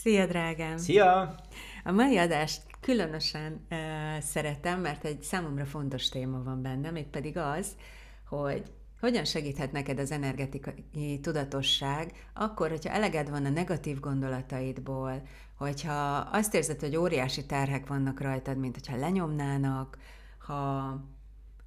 Szia, drágám! Szia! A mai adást különösen uh, szeretem, mert egy számomra fontos téma van benne, pedig az, hogy hogyan segíthet neked az energetikai tudatosság akkor, hogyha eleged van a negatív gondolataidból, hogyha azt érzed, hogy óriási terhek vannak rajtad, mint hogyha lenyomnának, ha,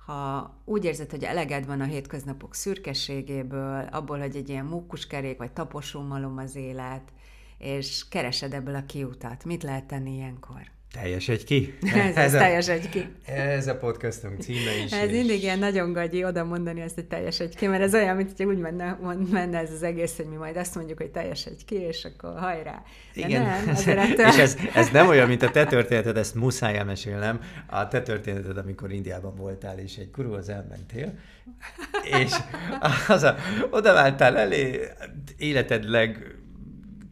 ha úgy érzed, hogy eleged van a hétköznapok szürkeségéből, abból, hogy egy ilyen mókuskerék vagy taposómalom az élet, és keresed ebből a kiutat. Mit lehet tenni ilyenkor? Teljes egy ki. ez, ez a, teljes egy ki. Ez a podcastunk címe is. Ez és... mindig ilyen nagyon gagyi oda mondani ezt, hogy teljes egy ki, mert ez olyan, mint hogy úgy menne, menne ez az egész, hogy mi majd azt mondjuk, hogy teljes egy ki, és akkor hajrá. De Igen. Nem, ettől... és ez, ez nem olyan, mint a te történeted, ezt muszáj elmesélnem. A te történeted, amikor Indiában voltál, és egy kuruhoz elmentél, és az a, oda váltál elé életed leg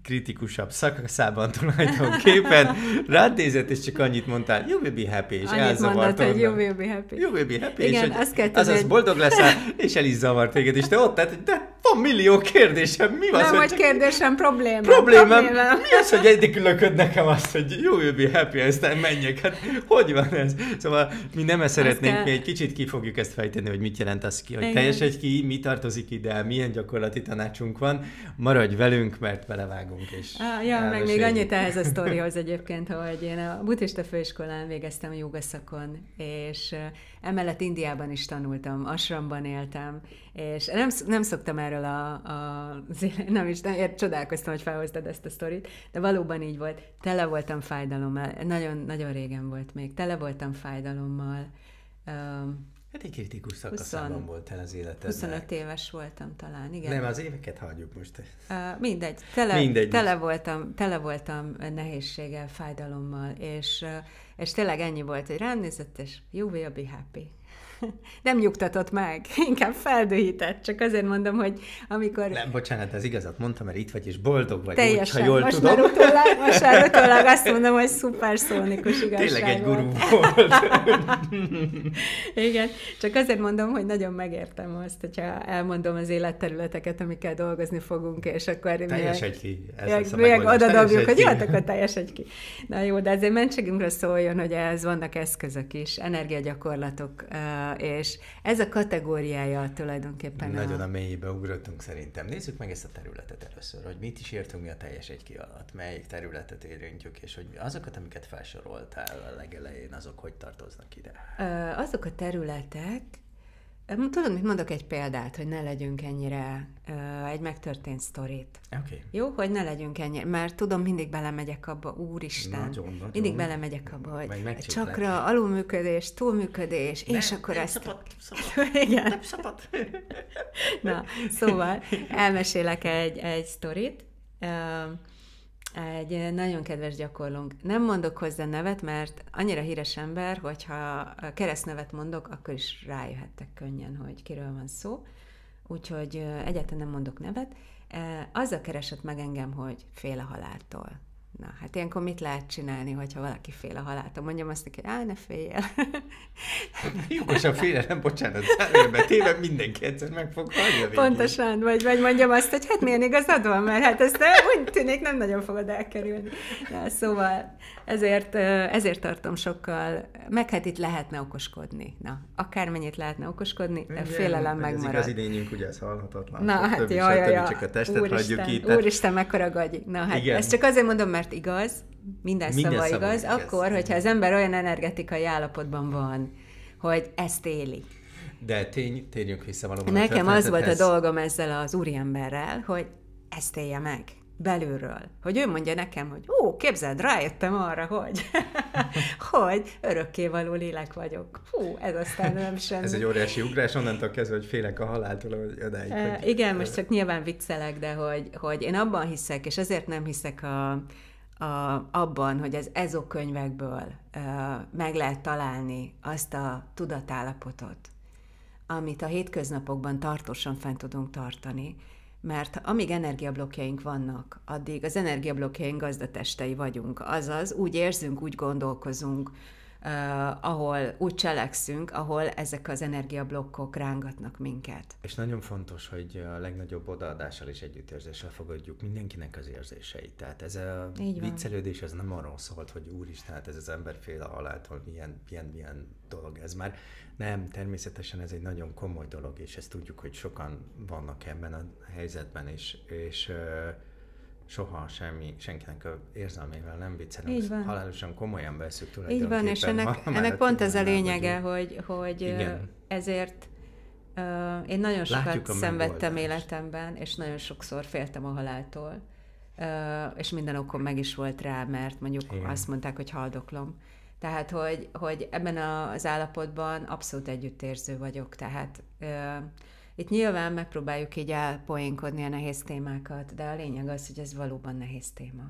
kritikusabb szakaszában tulajdonképpen rád nézett, és csak annyit mondtál, you will be happy, és annyit mondott, hogy you will be happy. You will be happy, Igen, és azt kell tudni, azaz boldog leszel, és el is zavart téged, és te ott tehát, de van millió kérdésem, mi az, Nem, hogy, hogy kérdésem, problémám. Problémám, problémám. mi az, hogy egyik lököd nekem azt, hogy you will be happy, aztán menjek, hát hogy van ez? Szóval mi nem ezt szeretnénk, kell... mi egy kicsit ki fogjuk ezt fejteni, hogy mit jelent az ki, hogy Igen. teljes egy ki, mi tartozik ide, milyen gyakorlati tanácsunk van, maradj velünk, mert belevágunk fogunk is. Á, ja, elmesélni. meg még annyit ehhez a sztorihoz egyébként, hogy én a buddhista főiskolán végeztem a jogaszakon, és emellett Indiában is tanultam, asramban éltem, és nem, nem szoktam erről a, a nem is, nem, csodálkoztam, hogy felhoztad ezt a sztorit, de valóban így volt. Tele voltam fájdalommal, nagyon, nagyon régen volt még, tele voltam fájdalommal, Hát egy kritikus szakaszában 20, volt el az életednek. 25 éves voltam talán, igen. Nem, az éveket hagyjuk most. Uh, mindegy, tele, mindegy tele, most. voltam, tele voltam nehézséggel, fájdalommal, és, uh, és tényleg ennyi volt, hogy rám nézett, és you will be happy. nem nyugtatott meg, inkább feldühített, csak azért mondom, hogy amikor... Nem, bocsánat, az igazat mondtam, mert itt vagy, és boldog vagy, teljesen, úgy, ha jól most tudom. Már utólag, most már utólag azt mondom, hogy szuper szónikus igazság Tényleg egy gurú volt. Igen, csak azért mondom, hogy nagyon megértem azt, hogyha elmondom az életterületeket, amikkel dolgozni fogunk, és akkor... Teljes egy ki. Ez oda dobjuk, hogy jó, akkor teljes egy ki. Na jó, de azért mentségünkre szóljon, hogy ez vannak eszközök is, energiagyakorlatok, uh, és ez a kategóriája tulajdonképpen. Nagyon a, a mélyébe ugrottunk szerintem. Nézzük meg ezt a területet először, hogy mit is értünk mi a teljes egy alatt, melyik területet érintjük, és hogy azokat, amiket felsoroltál a legelején, azok hogy tartoznak ide? Azok a területek, Tudod, mit mondok egy példát, hogy ne legyünk ennyire, uh, egy megtörtént sztorit. Okay. Jó, hogy ne legyünk ennyire, mert tudom, mindig belemegyek abba, úristen, nagyon, nagyon. mindig belemegyek abba, hogy csakra, alulműködés, túlműködés, nem, és akkor nem ezt... Szabad, szabad. Igen. Nem szabad. Na, szóval elmesélek egy, egy sztorit. Uh, egy nagyon kedves gyakorlónk. Nem mondok hozzá nevet, mert annyira híres ember, hogyha keresztnevet mondok, akkor is rájöhettek könnyen, hogy kiről van szó. Úgyhogy egyáltalán nem mondok nevet. Azzal keresett meg engem, hogy fél a haláltól. Na, hát ilyenkor mit lehet csinálni, hogyha valaki fél a haláltól? Mondjam azt neki, hogy ne féljél. Jogos a félelem, bocsánat, zárójelben téve mindenki egyszer meg fog halni Pontosan, vagy, vagy mondjam azt, hogy hát milyen igazad van, mert hát ezt eh, úgy tűnik nem nagyon fogod elkerülni. Na, szóval ezért, ezért tartom sokkal, meg hát itt lehetne okoskodni. Na, akármennyit lehetne okoskodni, de félelem megmarad. Az idényünk, ugye ez hallhatatlan. Na, hát jaj, jaj, csak a testet Úristen, hagyjuk itt. Úristen, mekkora gagy. Na, hát Igen. ezt csak azért mondom, mert mert igaz, minden, minden szava, szava igaz, igaz, akkor, hogyha az ember olyan energetikai állapotban van, hogy ezt éli. De tény, térjünk vissza valóban. Nekem az volt a dolgom ezzel az úriemberrel, hogy ezt élje meg belülről, hogy ő mondja nekem, hogy ó, képzeld, rájöttem arra, hogy hogy való lélek vagyok. Hú, ez aztán nem semmi. ez egy óriási ugrás, onnantól kezdve, hogy félek a haláltól, hogy odáig. E, hogy... Igen, most csak nyilván viccelek, de hogy, hogy én abban hiszek, és ezért nem hiszek a, a, abban, hogy az könyvekből ö, meg lehet találni azt a tudatállapotot, amit a hétköznapokban tartósan fent tudunk tartani, mert amíg energiablokjaink vannak, addig az energiablokjaink gazdatestei vagyunk, azaz úgy érzünk, úgy gondolkozunk, uh, ahol úgy cselekszünk, ahol ezek az energiablokkok rángatnak minket. És nagyon fontos, hogy a legnagyobb odaadással és együttérzéssel fogadjuk mindenkinek az érzéseit. Tehát ez a Így viccelődés, ez nem arról szólt, hogy úristen, hát ez az ember fél a haláltól, milyen, milyen, milyen dolog ez már. Nem, természetesen ez egy nagyon komoly dolog, és ezt tudjuk, hogy sokan vannak ebben a helyzetben, és, és uh, eh, soha semmi, senkinek a érzelmével nem viccelünk. Így van. Halálosan komolyan veszük tulajdonképpen. Így van, és ennek, ma, ennek pont ez a lényege, hogy, hogy igen. ezért uh, én nagyon sokat szenvedtem megoldást. életemben, és nagyon sokszor féltem a haláltól. Uh, és minden okom meg is volt rá, mert mondjuk igen. azt mondták, hogy haldoklom. Tehát, hogy, hogy ebben az állapotban abszolút együttérző vagyok. Tehát uh, itt nyilván megpróbáljuk így elpoénkodni a nehéz témákat, de a lényeg az, hogy ez valóban nehéz téma.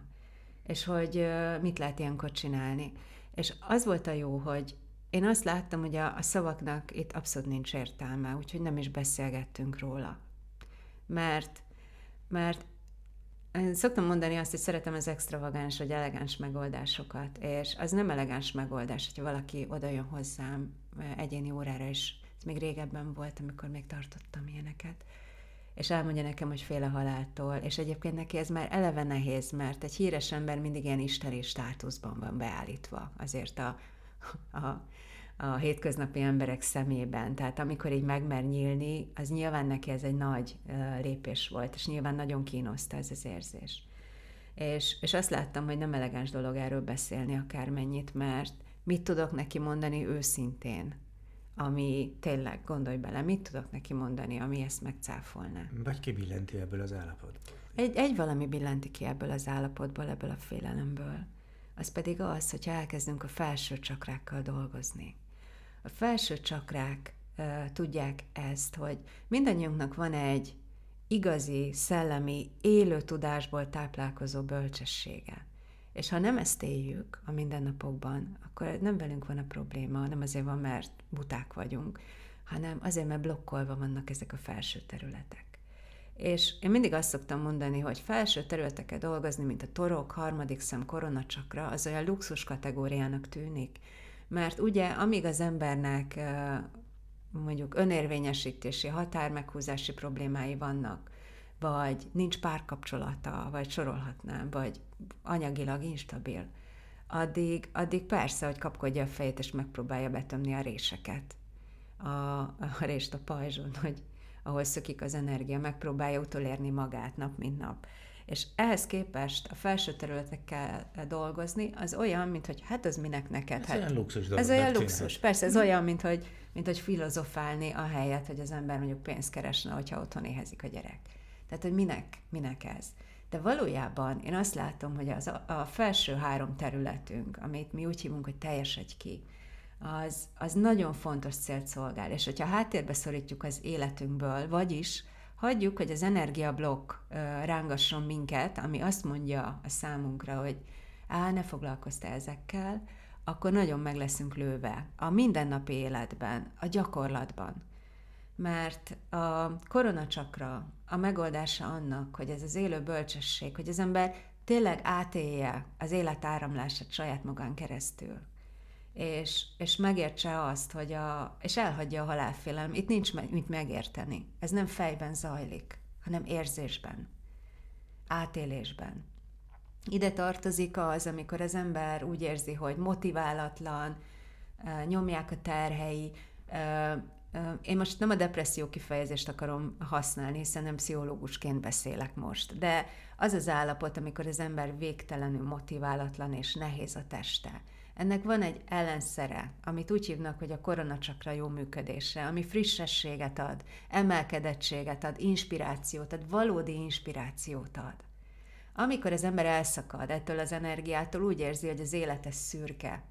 És hogy mit lehet ilyenkor csinálni. És az volt a jó, hogy én azt láttam, hogy a, szavaknak itt abszolút nincs értelme, úgyhogy nem is beszélgettünk róla. Mert, mert én szoktam mondani azt, hogy szeretem az extravagáns vagy elegáns megoldásokat, és az nem elegáns megoldás, hogyha valaki oda jön hozzám egyéni órára, és még régebben volt, amikor még tartottam ilyeneket, és elmondja nekem, hogy fél a haláltól, és egyébként neki ez már eleve nehéz, mert egy híres ember mindig ilyen isteni státuszban van beállítva, azért a, a, a hétköznapi emberek szemében. Tehát amikor így megmer nyílni, az nyilván neki ez egy nagy lépés volt, és nyilván nagyon kínoszta ez az érzés. És, és azt láttam, hogy nem elegáns dolog erről beszélni akármennyit, mert mit tudok neki mondani őszintén, ami tényleg, gondolj bele, mit tudok neki mondani, ami ezt megcáfolná. Vagy ki billenti ebből az állapotból? Egy, egy valami billenti ki ebből az állapotból, ebből a félelemből. Az pedig az, hogyha elkezdünk a felső csakrákkal dolgozni. A felső csakrák uh, tudják ezt, hogy mindannyiunknak van egy igazi, szellemi, élő tudásból táplálkozó bölcsessége. És ha nem ezt éljük a mindennapokban, akkor nem velünk van a probléma, nem azért van, mert buták vagyunk, hanem azért, mert blokkolva vannak ezek a felső területek. És én mindig azt szoktam mondani, hogy felső területeket dolgozni, mint a torok, harmadik szem, koronacsakra, az olyan luxus kategóriának tűnik. Mert ugye, amíg az embernek mondjuk önérvényesítési, határmeghúzási problémái vannak, vagy nincs párkapcsolata, vagy sorolhatnám, vagy anyagilag instabil, addig, addig persze, hogy kapkodja a fejét, és megpróbálja betömni a réseket. A, a rést a pajzson, hogy ahol szökik az energia, megpróbálja utolérni magát nap, mint nap. És ehhez képest a felső területekkel dolgozni, az olyan, mint hogy hát az minek neked? Ez hát, olyan luxus dolog. Ez olyan luxus. luxus, persze, ez olyan, mint hogy, mint hogy filozofálni a helyet, hogy az ember mondjuk pénzt keresne, hogyha otthon éhezik a gyerek. Tehát, hogy minek, minek ez. De valójában én azt látom, hogy az a felső három területünk, amit mi úgy hívunk, hogy teljes egy ki, az, az nagyon fontos célt szolgál. És hogyha háttérbe szorítjuk az életünkből, vagyis hagyjuk, hogy az energiablokk rángasson minket, ami azt mondja a számunkra, hogy á, ne foglalkoztál ezekkel, akkor nagyon meg leszünk lőve a mindennapi életben, a gyakorlatban mert a koronacsakra a megoldása annak, hogy ez az élő bölcsesség, hogy az ember tényleg átélje az élet áramlását saját magán keresztül, és, és megértse azt, hogy a, és elhagyja a halálfélelem. Itt nincs meg, mit megérteni. Ez nem fejben zajlik, hanem érzésben, átélésben. Ide tartozik az, amikor az ember úgy érzi, hogy motiválatlan, nyomják a terhei, én most nem a depresszió kifejezést akarom használni, hiszen nem pszichológusként beszélek most, de az az állapot, amikor az ember végtelenül motiválatlan és nehéz a teste. Ennek van egy ellenszere, amit úgy hívnak, hogy a koronacsakra jó működése, ami frissességet ad, emelkedettséget ad, inspirációt ad, valódi inspirációt ad. Amikor az ember elszakad ettől az energiától, úgy érzi, hogy az élete szürke,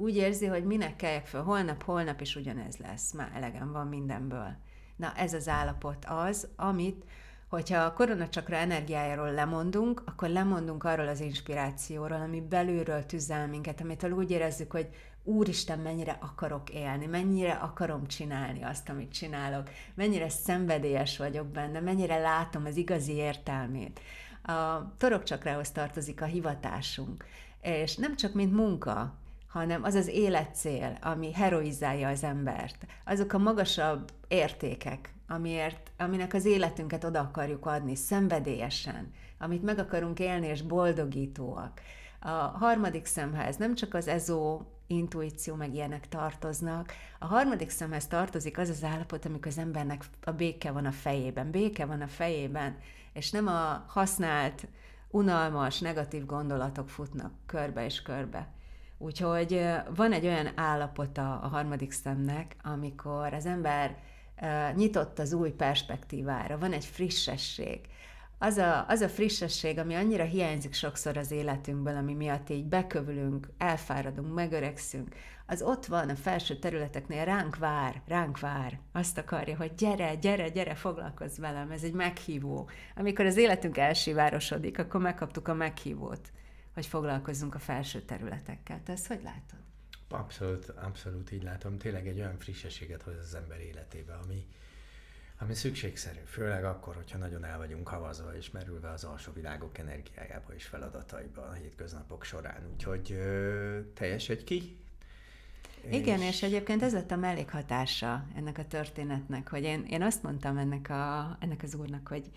úgy érzi, hogy minek kelljek fel holnap, holnap, és ugyanez lesz. Már elegem van mindenből. Na, ez az állapot az, amit, hogyha a koronacsakra energiájáról lemondunk, akkor lemondunk arról az inspirációról, ami belülről tüzel minket, amitől úgy érezzük, hogy Úristen, mennyire akarok élni, mennyire akarom csinálni azt, amit csinálok, mennyire szenvedélyes vagyok benne, mennyire látom az igazi értelmét. A torokcsakrához tartozik a hivatásunk, és nem csak mint munka, hanem az az életcél, ami heroizálja az embert. Azok a magasabb értékek, amiért, aminek az életünket oda akarjuk adni, szenvedélyesen, amit meg akarunk élni, és boldogítóak. A harmadik szemhez nem csak az ezó, intuíció, meg ilyenek tartoznak. A harmadik szemhez tartozik az az állapot, amikor az embernek a béke van a fejében, béke van a fejében, és nem a használt, unalmas, negatív gondolatok futnak körbe és körbe. Úgyhogy van egy olyan állapota a harmadik szemnek, amikor az ember nyitott az új perspektívára, van egy frissesség. Az a, az a frissesség, ami annyira hiányzik sokszor az életünkből, ami miatt így bekövülünk, elfáradunk, megöregszünk, az ott van a felső területeknél, ránk vár, ránk vár. Azt akarja, hogy gyere, gyere, gyere, foglalkozz velem, ez egy meghívó. Amikor az életünk elsivárosodik, akkor megkaptuk a meghívót hogy foglalkozzunk a felső területekkel. Te ezt hogy látod? Abszolút, abszolút így látom. Tényleg egy olyan frissességet hoz az ember életébe, ami, ami szükségszerű, főleg akkor, hogyha nagyon el vagyunk havazva és merülve az alsó világok energiájába és feladataiba a hétköznapok során. Úgyhogy ö, teljes egy ki. Igen, és... és egyébként ez lett a mellékhatása ennek a történetnek, hogy én, én azt mondtam ennek, a, ennek az úrnak, hogy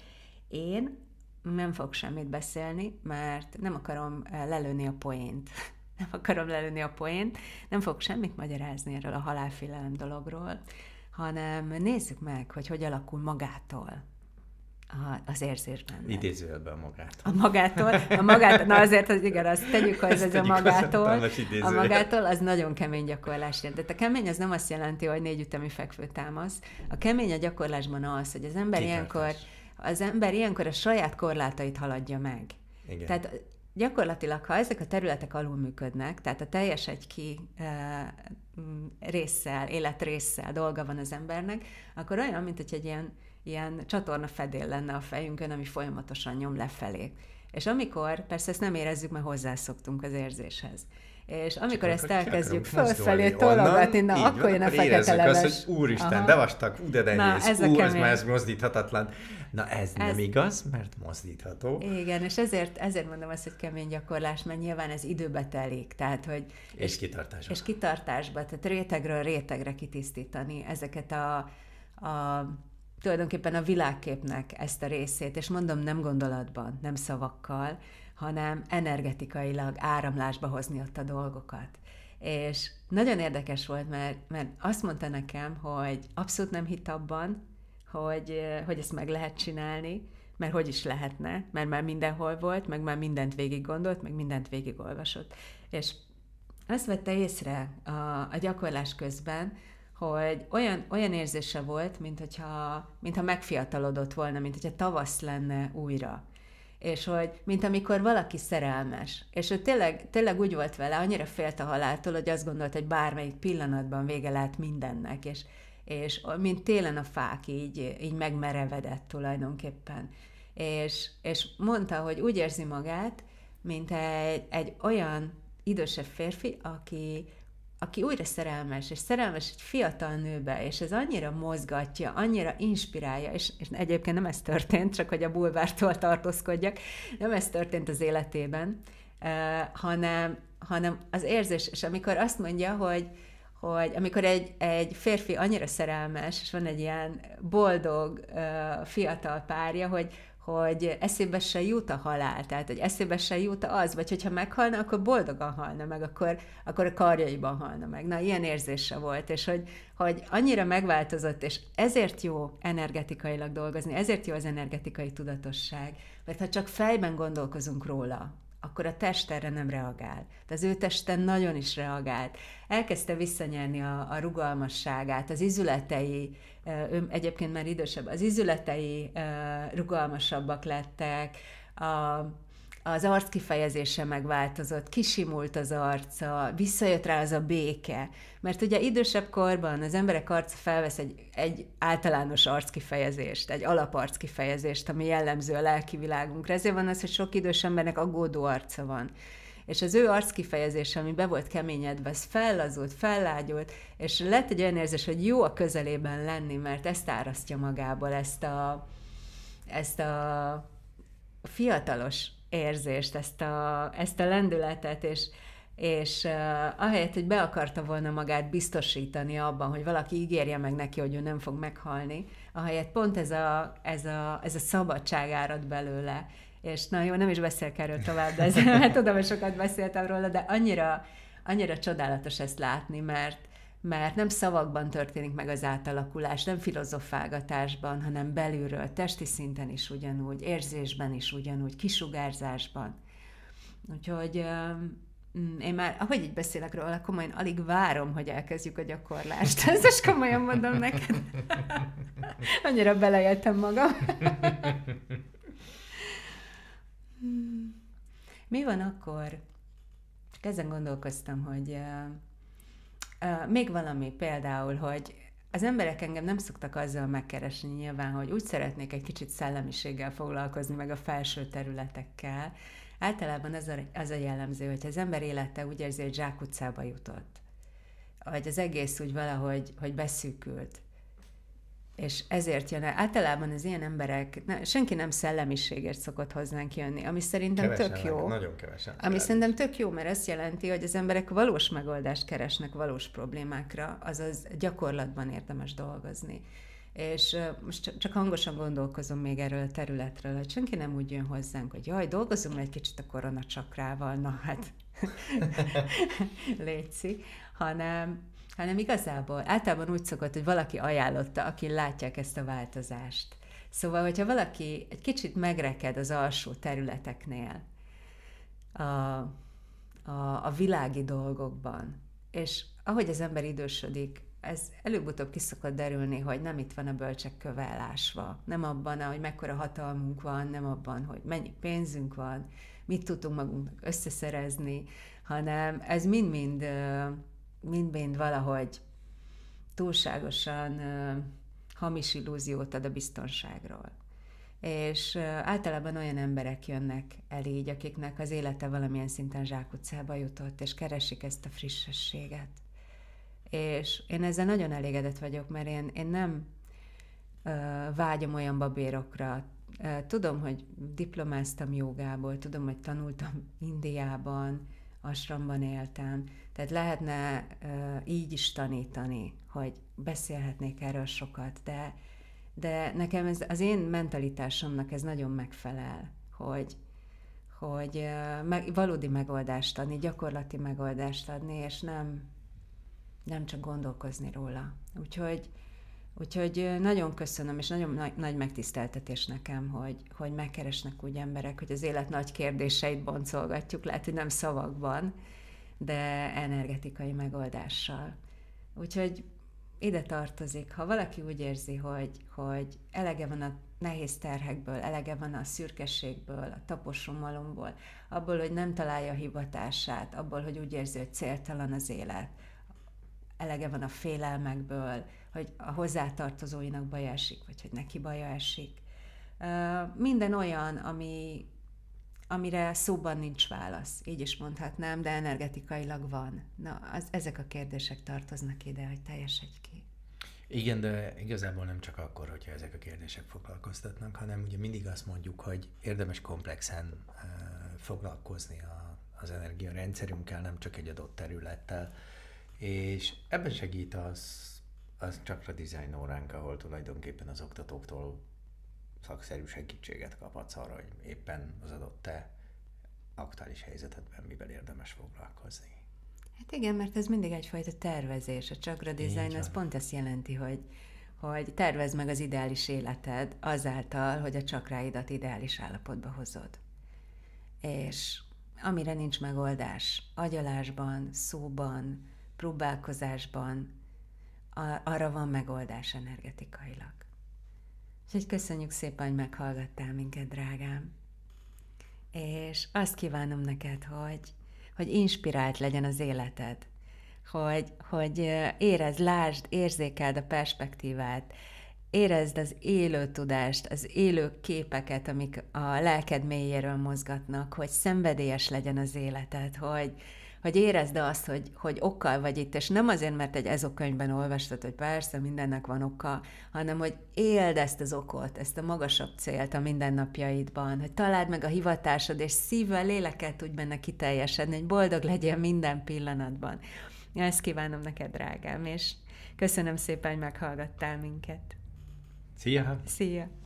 én nem fog semmit beszélni, mert nem akarom eh, lelőni a poént. Nem akarom lelőni a poént, nem fog semmit magyarázni erről a halálfélelem dologról, hanem nézzük meg, hogy hogy alakul magától a, az érzésben. Idézőjelben magától. A magától, a magától, na azért, hogy igen, azt tegyük, hogy ez a magától, a magától, az nagyon kemény gyakorlás. De a kemény az nem azt jelenti, hogy négy ütemi fekvő támasz. A kemény a gyakorlásban az, hogy az ember Kitartás. ilyenkor az ember ilyenkor a saját korlátait haladja meg. Igen. Tehát gyakorlatilag, ha ezek a területek alul működnek, tehát a teljes egy ki e, résszel, életrésszel dolga van az embernek, akkor olyan, mint hogy egy ilyen, ilyen csatorna fedél lenne a fejünkön, ami folyamatosan nyom lefelé. És amikor, persze ezt nem érezzük, mert hozzászoktunk az érzéshez. És amikor Csak ezt elkezdjük fölfelé tologatni, na így akkor jön a fekete leves. Azt, hogy úristen, Aha. de vastag, ú, de na, ez ú, ez már ez mozdíthatatlan. Na ez, ez nem igaz, mert mozdítható. Igen, és ezért, ezért mondom azt, hogy kemény gyakorlás, mert nyilván ez időbe telik, tehát hogy... És, és kitartásba. És kitartásba, tehát rétegről rétegre kitisztítani ezeket a, a tulajdonképpen a világképnek ezt a részét, és mondom nem gondolatban, nem szavakkal, hanem energetikailag áramlásba hozni ott a dolgokat. És nagyon érdekes volt, mert, mert azt mondta nekem, hogy abszolút nem hitt abban, hogy, hogy ezt meg lehet csinálni, mert hogy is lehetne, mert már mindenhol volt, meg már mindent végig gondolt, meg mindent végig olvasott. És azt vette észre a, a gyakorlás közben, hogy olyan, olyan érzése volt, mintha mint ha megfiatalodott volna, mint tavasz lenne újra és hogy, mint amikor valaki szerelmes, és ő tényleg, tényleg úgy volt vele, annyira félt a haláltól, hogy azt gondolt, hogy bármelyik pillanatban vége lehet mindennek, és, és mint télen a fák így, így megmerevedett tulajdonképpen. És, és mondta, hogy úgy érzi magát, mint egy, egy olyan idősebb férfi, aki, aki újra szerelmes, és szerelmes egy fiatal nőbe, és ez annyira mozgatja, annyira inspirálja, és, és egyébként nem ez történt, csak hogy a bulvártól tartózkodjak, nem ez történt az életében, eh, hanem, hanem az érzés, és amikor azt mondja, hogy, hogy amikor egy, egy férfi annyira szerelmes, és van egy ilyen boldog, eh, fiatal párja, hogy, hogy eszébe se jut a halál, tehát hogy eszébe se jut az, vagy hogyha meghalna, akkor boldogan halna meg, akkor, akkor a karjaiban halna meg. Na, ilyen érzése volt, és hogy, hogy annyira megváltozott, és ezért jó energetikailag dolgozni, ezért jó az energetikai tudatosság, mert ha csak fejben gondolkozunk róla, akkor a test erre nem reagál. De az ő testen nagyon is reagált. Elkezdte visszanyerni a, a rugalmasságát, az izületei ő egyébként már idősebb, az izületei rugalmasabbak lettek, a, az arc kifejezése megváltozott, kisimult az arca, visszajött rá az a béke. Mert ugye idősebb korban az emberek arca felvesz egy, egy általános arc kifejezést egy alaparc kifejezést, ami jellemző a lelki világunkra. Ezért van az, hogy sok idős embernek aggódó arca van és az ő arckifejezése, ami be volt keményedve, az fellazult, fellágyult, és lett egy olyan érzés, hogy jó a közelében lenni, mert ezt árasztja magából, ezt a, ezt a fiatalos érzést, ezt a, ezt a lendületet, és, és uh, ahelyett, hogy be akarta volna magát biztosítani abban, hogy valaki ígérje meg neki, hogy ő nem fog meghalni, ahelyett pont ez a, ez a, ez a szabadság árad belőle, és na jó, nem is beszélek erről tovább, de ez, hát tudom, hogy sokat beszéltem róla, de annyira, annyira csodálatos ezt látni, mert mert nem szavakban történik meg az átalakulás, nem filozofálgatásban, hanem belülről, testi szinten is ugyanúgy, érzésben is ugyanúgy, kisugárzásban. Úgyhogy mm, én már, ahogy így beszélek róla, komolyan alig várom, hogy elkezdjük a gyakorlást. Ez is komolyan mondom neked. Annyira belejöttem magam. Hmm. Mi van akkor? Csak ezen gondolkoztam, hogy uh, uh, még valami például, hogy az emberek engem nem szoktak azzal megkeresni nyilván, hogy úgy szeretnék egy kicsit szellemiséggel foglalkozni, meg a felső területekkel. Általában az a, az a jellemző, hogy az ember élete úgy érzi, hogy zsákutcába jutott, vagy az egész úgy valahogy hogy beszűkült, és ezért jön el. Általában az ilyen emberek, na, senki nem szellemiségért szokott hozzánk jönni, ami szerintem kevesen tök jó. Nagyon kevesen. Ami szerintem tök jó, mert ezt jelenti, hogy az emberek valós megoldást keresnek valós problémákra, azaz gyakorlatban érdemes dolgozni. És most csak hangosan gondolkozom még erről a területről, hogy senki nem úgy jön hozzánk, hogy jaj, dolgozunk egy kicsit a koronacsakrával, na hát, létszik, hanem hanem igazából általában úgy szokott, hogy valaki ajánlotta, aki látják ezt a változást. Szóval, hogyha valaki egy kicsit megreked az alsó területeknél, a, a, a világi dolgokban, és ahogy az ember idősödik, ez előbb-utóbb ki szokott derülni, hogy nem itt van a bölcsek kövellásva, nem abban, hogy mekkora hatalmunk van, nem abban, hogy mennyi pénzünk van, mit tudtunk magunknak összeszerezni, hanem ez mind-mind mind-mind valahogy túlságosan hamis illúziót ad a biztonságról. És általában olyan emberek jönnek el így, akiknek az élete valamilyen szinten zsákutcába jutott, és keresik ezt a frissességet. És én ezzel nagyon elégedett vagyok, mert én, én nem uh, vágyom olyan babérokra. Tudom, hogy diplomáztam jogából, tudom, hogy tanultam Indiában, asramban éltem. Tehát lehetne így is tanítani, hogy beszélhetnék erről sokat, de, de nekem ez, az én mentalitásomnak ez nagyon megfelel, hogy, hogy meg, valódi megoldást adni, gyakorlati megoldást adni, és nem, nem csak gondolkozni róla. Úgyhogy Úgyhogy nagyon köszönöm, és nagyon nagy, nagy megtiszteltetés nekem, hogy, hogy megkeresnek úgy emberek, hogy az élet nagy kérdéseit boncolgatjuk, lehet, hogy nem szavakban, de energetikai megoldással. Úgyhogy ide tartozik, ha valaki úgy érzi, hogy, hogy elege van a nehéz terhekből, elege van a szürkeségből, a taposomalomból, abból, hogy nem találja a hivatását, abból, hogy úgy érzi, hogy céltalan az élet, elege van a félelmekből, hogy a hozzátartozóinak baj esik, vagy hogy neki baja esik. Minden olyan, ami, amire szóban nincs válasz, így is mondhatnám, de energetikailag van. Na, az, ezek a kérdések tartoznak ide, hogy egy ki. Igen, de igazából nem csak akkor, hogyha ezek a kérdések foglalkoztatnak, hanem ugye mindig azt mondjuk, hogy érdemes komplexen foglalkozni a, az energiarendszerünkkel, nem csak egy adott területtel. És ebben segít az az csakra design óránk, ahol tulajdonképpen az oktatóktól szakszerű segítséget kaphatsz arra, hogy éppen az adott te aktuális helyzetedben mivel érdemes foglalkozni. Hát igen, mert ez mindig egyfajta tervezés. A csakra design az pont ezt jelenti, hogy, hogy tervezd meg az ideális életed azáltal, hogy a csakráidat ideális állapotba hozod. És amire nincs megoldás, agyalásban, szóban, próbálkozásban, arra van megoldás energetikailag. Úgyhogy köszönjük szépen, hogy meghallgattál minket, drágám. És azt kívánom neked, hogy, hogy inspirált legyen az életed, hogy, hogy érezd, lásd, érzékeld a perspektívát, érezd az élő tudást, az élő képeket, amik a lelked mélyéről mozgatnak, hogy szenvedélyes legyen az életed, hogy, hogy érezd azt, hogy, hogy okkal vagy itt, és nem azért, mert egy ezokönyvben olvastad, hogy persze mindennek van oka, hanem hogy éld ezt az okot, ezt a magasabb célt a mindennapjaidban, hogy találd meg a hivatásod, és szívvel, léleket tudj benne kiteljesedni, hogy boldog legyél minden pillanatban. Ezt kívánom neked, drágám, és köszönöm szépen, hogy meghallgattál minket. Szia! Szia!